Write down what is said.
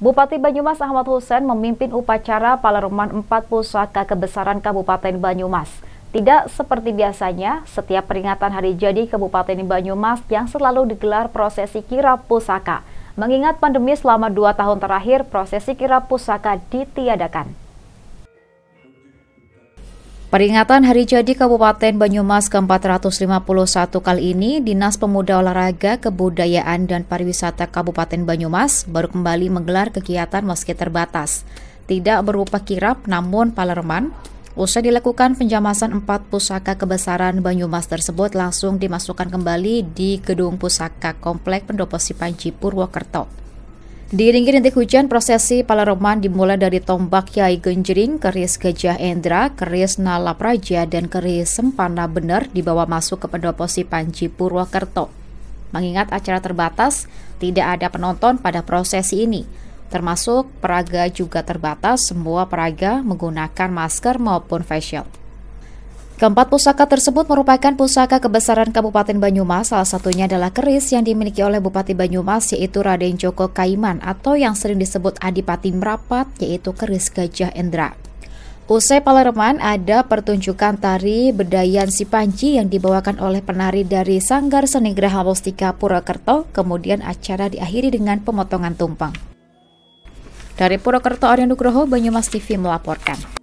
Bupati Banyumas Ahmad Hussein memimpin upacara Palerman 4 Pusaka Kebesaran Kabupaten Banyumas. Tidak seperti biasanya, setiap peringatan hari jadi Kabupaten Banyumas yang selalu digelar prosesi kirap pusaka. Mengingat pandemi selama dua tahun terakhir, prosesi kirap pusaka ditiadakan. Peringatan Hari Jadi Kabupaten Banyumas ke-451 kali ini, Dinas Pemuda Olahraga, Kebudayaan, dan Pariwisata Kabupaten Banyumas baru kembali menggelar kegiatan meski terbatas. Tidak berupa kirap, namun Palerman, usai dilakukan penjamasan empat pusaka kebesaran Banyumas tersebut langsung dimasukkan kembali di Gedung Pusaka Komplek Pendopo Sipanji Purwokerto. Diiringi rintik hujan, prosesi Palaroman dimulai dari tombak Kiai Genjering, keris Gajah Endra, keris Nala Praja, dan keris Sempana Bener dibawa masuk ke pendopo Panji Purwokerto. Mengingat acara terbatas, tidak ada penonton pada prosesi ini. Termasuk peraga juga terbatas, semua peraga menggunakan masker maupun face shield. Keempat pusaka tersebut merupakan pusaka kebesaran Kabupaten Banyumas, salah satunya adalah keris yang dimiliki oleh Bupati Banyumas yaitu Raden Joko Kaiman atau yang sering disebut Adipati Merapat yaitu keris Gajah Endra. Usai Palereman ada pertunjukan tari Bedayan Sipanji yang dibawakan oleh penari dari Sanggar Seni Graha Mustika Purwokerto, kemudian acara diakhiri dengan pemotongan tumpeng. Dari Purwokerto Arya Nugroho, Banyumas TV melaporkan.